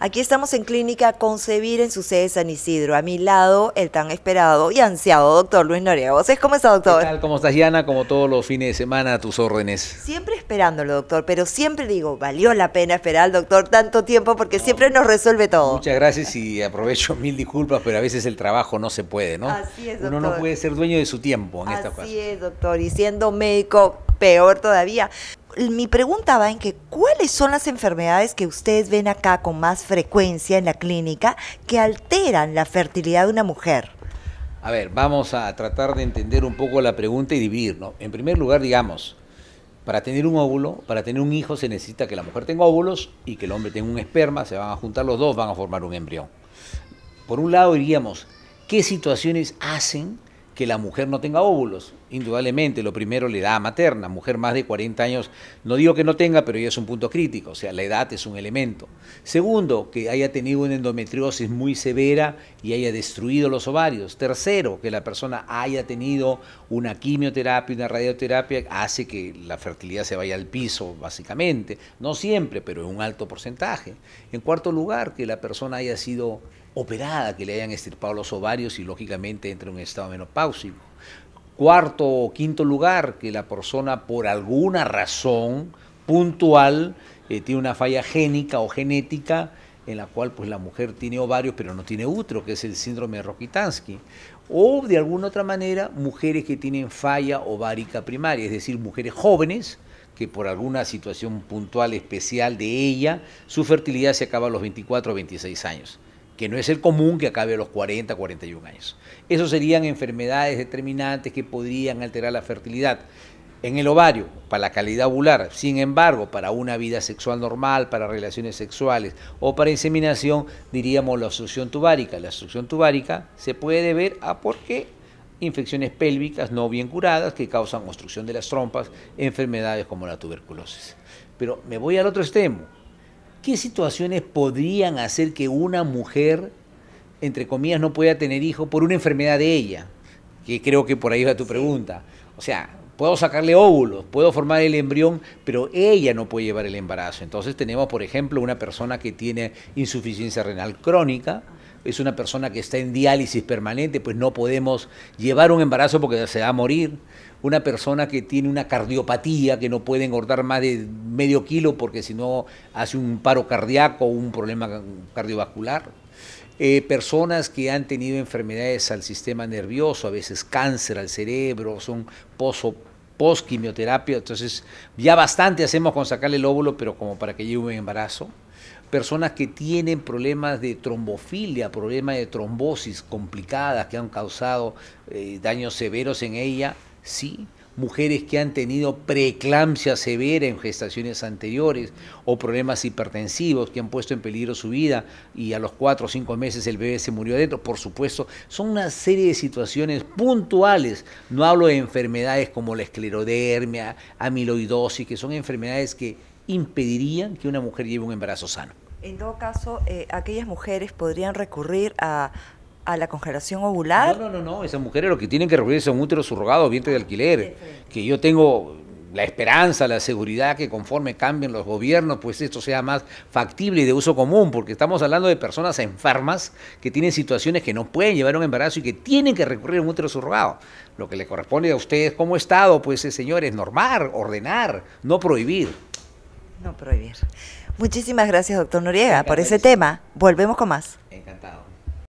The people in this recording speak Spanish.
Aquí estamos en Clínica Concebir en su sede San Isidro. A mi lado, el tan esperado y ansiado doctor Luis Noriega. ¿Cómo está, doctor? ¿Qué tal? ¿Cómo estás, Diana? Como todos los fines de semana, a tus órdenes. Siempre esperándolo, doctor, pero siempre digo, valió la pena esperar al doctor tanto tiempo porque siempre nos resuelve todo. Muchas gracias y aprovecho mil disculpas, pero a veces el trabajo no se puede, ¿no? Así es, doctor. Uno no puede ser dueño de su tiempo en esta Así es, doctor. Y siendo médico, peor todavía mi pregunta va en que cuáles son las enfermedades que ustedes ven acá con más frecuencia en la clínica que alteran la fertilidad de una mujer. A ver, vamos a tratar de entender un poco la pregunta y dividir, ¿no? En primer lugar, digamos, para tener un óvulo, para tener un hijo se necesita que la mujer tenga óvulos y que el hombre tenga un esperma, se van a juntar los dos, van a formar un embrión. Por un lado diríamos, ¿qué situaciones hacen que la mujer no tenga óvulos. Indudablemente, lo primero la edad materna. Mujer más de 40 años, no digo que no tenga, pero ya es un punto crítico, o sea, la edad es un elemento. Segundo, que haya tenido una endometriosis muy severa y haya destruido los ovarios. Tercero, que la persona haya tenido una quimioterapia, una radioterapia, hace que la fertilidad se vaya al piso, básicamente. No siempre, pero en un alto porcentaje. En cuarto lugar, que la persona haya sido operada, que le hayan extirpado los ovarios y lógicamente entre en un estado menopáusico. Cuarto o quinto lugar, que la persona por alguna razón puntual eh, tiene una falla génica o genética en la cual pues la mujer tiene ovarios pero no tiene útero, que es el síndrome de Rokitansky. O de alguna otra manera, mujeres que tienen falla ovárica primaria, es decir, mujeres jóvenes que por alguna situación puntual especial de ella, su fertilidad se acaba a los 24 o 26 años que no es el común que acabe a los 40, 41 años. Esas serían enfermedades determinantes que podrían alterar la fertilidad. En el ovario, para la calidad ovular, sin embargo, para una vida sexual normal, para relaciones sexuales o para inseminación, diríamos la obstrucción tubárica. La obstrucción tubárica se puede deber a ah, por qué infecciones pélvicas no bien curadas que causan obstrucción de las trompas, enfermedades como la tuberculosis. Pero me voy al otro extremo, ¿qué situaciones podrían hacer que una mujer, entre comillas, no pueda tener hijo por una enfermedad de ella? Que creo que por ahí va tu pregunta. O sea, puedo sacarle óvulos, puedo formar el embrión, pero ella no puede llevar el embarazo. Entonces tenemos, por ejemplo, una persona que tiene insuficiencia renal crónica, es una persona que está en diálisis permanente, pues no podemos llevar un embarazo porque se va a morir. Una persona que tiene una cardiopatía, que no puede engordar más de medio kilo porque si no hace un paro cardíaco o un problema cardiovascular. Eh, personas que han tenido enfermedades al sistema nervioso, a veces cáncer al cerebro, son pozo post quimioterapia, entonces ya bastante hacemos con sacarle el óvulo, pero como para que lleve un embarazo personas que tienen problemas de trombofilia, problemas de trombosis complicadas que han causado eh, daños severos en ella, sí. Mujeres que han tenido preeclampsia severa en gestaciones anteriores o problemas hipertensivos que han puesto en peligro su vida y a los cuatro o cinco meses el bebé se murió adentro, por supuesto, son una serie de situaciones puntuales. No hablo de enfermedades como la esclerodermia, amiloidosis, que son enfermedades que impedirían que una mujer lleve un embarazo sano. En todo caso, eh, aquellas mujeres podrían recurrir a, la congelación ovular. No, no, no, esas mujeres lo que tienen que recurrir es a un útero surrogado, vientre de alquiler, que yo tengo la esperanza, la seguridad que conforme cambien los gobiernos, pues esto sea más factible y de uso común, porque estamos hablando de personas enfermas que tienen situaciones que no pueden llevar un embarazo y que tienen que recurrir a un útero surrogado. Lo que le corresponde a ustedes como Estado, pues, es, eh, señores, normar, ordenar, no prohibir. No prohibir. Muchísimas gracias, doctor Noriega, por ese tema. Volvemos con más. Encantado.